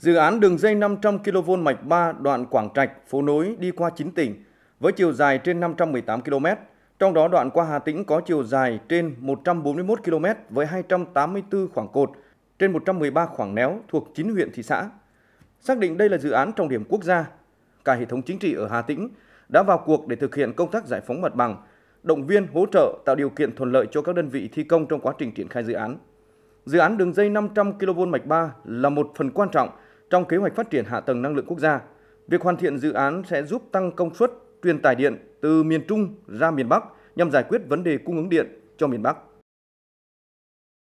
Dự án đường dây 500 kV mạch 3 đoạn Quảng Trạch, phố nối đi qua 9 tỉnh với chiều dài trên 518 km, trong đó đoạn qua Hà Tĩnh có chiều dài trên 141 km với 284 khoảng cột, trên 113 khoảng néo thuộc 9 huyện thị xã. Xác định đây là dự án trọng điểm quốc gia, cả hệ thống chính trị ở Hà Tĩnh đã vào cuộc để thực hiện công tác giải phóng mặt bằng, động viên hỗ trợ tạo điều kiện thuận lợi cho các đơn vị thi công trong quá trình triển khai dự án. Dự án đường dây 500 kV mạch 3 là một phần quan trọng trong kế hoạch phát triển hạ tầng năng lượng quốc gia. Việc hoàn thiện dự án sẽ giúp tăng công suất truyền tải điện từ miền Trung ra miền Bắc nhằm giải quyết vấn đề cung ứng điện cho miền Bắc.